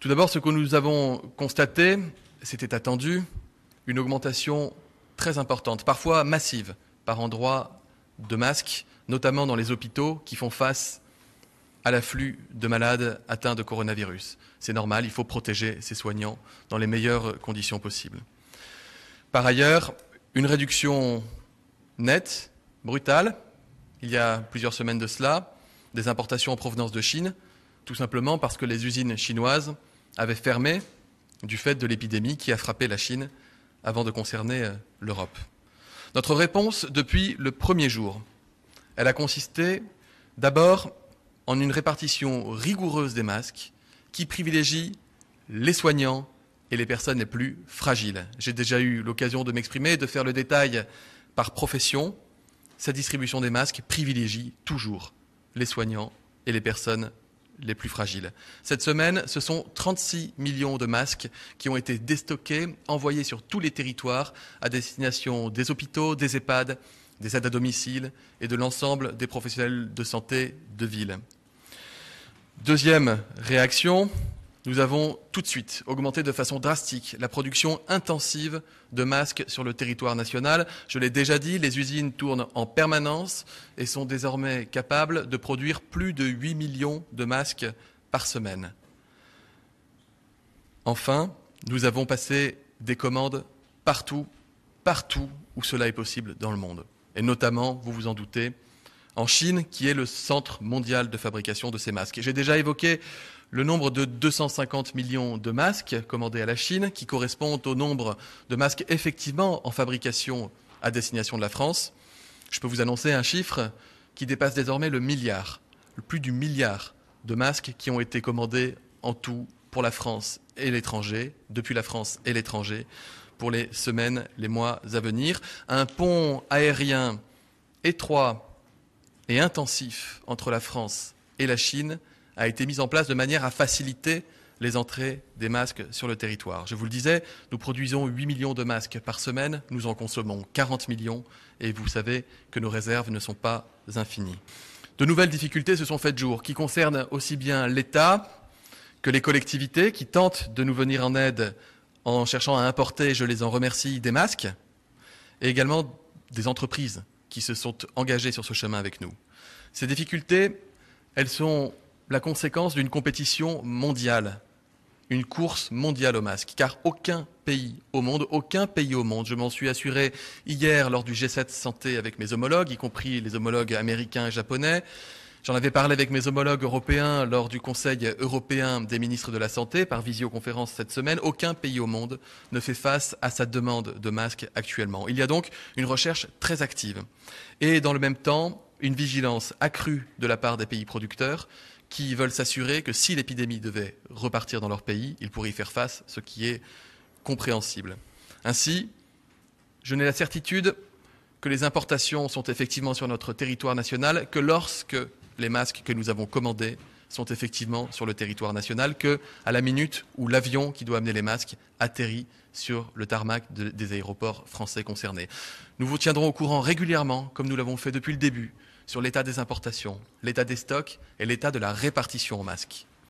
Tout d'abord, ce que nous avons constaté, c'était attendu, une augmentation très importante, parfois massive, par endroits de masques, notamment dans les hôpitaux qui font face à l'afflux de malades atteints de coronavirus. C'est normal, il faut protéger ces soignants dans les meilleures conditions possibles. Par ailleurs, une réduction nette, brutale, il y a plusieurs semaines de cela, des importations en provenance de Chine, tout simplement parce que les usines chinoises avaient fermé du fait de l'épidémie qui a frappé la Chine avant de concerner euh, l'Europe. Notre réponse depuis le premier jour, elle a consisté d'abord en une répartition rigoureuse des masques qui privilégie les soignants et les personnes les plus fragiles. J'ai déjà eu l'occasion de m'exprimer, de faire le détail par profession. Cette distribution des masques privilégie toujours les soignants et les personnes les plus fragiles. Cette semaine, ce sont 36 millions de masques qui ont été déstockés, envoyés sur tous les territoires à destination des hôpitaux, des EHPAD, des aides à domicile et de l'ensemble des professionnels de santé de ville. Deuxième réaction, nous avons tout de suite augmenté de façon drastique la production intensive de masques sur le territoire national. Je l'ai déjà dit, les usines tournent en permanence et sont désormais capables de produire plus de 8 millions de masques par semaine. Enfin, nous avons passé des commandes partout, partout où cela est possible dans le monde, et notamment, vous vous en doutez, en Chine, qui est le centre mondial de fabrication de ces masques. J'ai déjà évoqué le nombre de 250 millions de masques commandés à la Chine, qui correspondent au nombre de masques effectivement en fabrication à destination de la France. Je peux vous annoncer un chiffre qui dépasse désormais le milliard, le plus du milliard de masques qui ont été commandés en tout pour la France et l'étranger, depuis la France et l'étranger, pour les semaines, les mois à venir. Un pont aérien étroit et intensif entre la France et la Chine a été mis en place de manière à faciliter les entrées des masques sur le territoire. Je vous le disais, nous produisons 8 millions de masques par semaine, nous en consommons 40 millions, et vous savez que nos réserves ne sont pas infinies. De nouvelles difficultés se sont faites jour, qui concernent aussi bien l'État que les collectivités, qui tentent de nous venir en aide en cherchant à importer, je les en remercie, des masques, et également des entreprises qui se sont engagés sur ce chemin avec nous. Ces difficultés, elles sont la conséquence d'une compétition mondiale, une course mondiale au masque, car aucun pays au monde, aucun pays au monde, je m'en suis assuré hier lors du G7 Santé avec mes homologues, y compris les homologues américains et japonais, J'en avais parlé avec mes homologues européens lors du Conseil européen des ministres de la Santé par visioconférence cette semaine. Aucun pays au monde ne fait face à sa demande de masques actuellement. Il y a donc une recherche très active. Et dans le même temps, une vigilance accrue de la part des pays producteurs qui veulent s'assurer que si l'épidémie devait repartir dans leur pays, ils pourraient y faire face, ce qui est compréhensible. Ainsi, je n'ai la certitude que les importations sont effectivement sur notre territoire national que lorsque les masques que nous avons commandés sont effectivement sur le territoire national que à la minute où l'avion qui doit amener les masques atterrit sur le tarmac des aéroports français concernés. Nous vous tiendrons au courant régulièrement, comme nous l'avons fait depuis le début, sur l'état des importations, l'état des stocks et l'état de la répartition aux masques.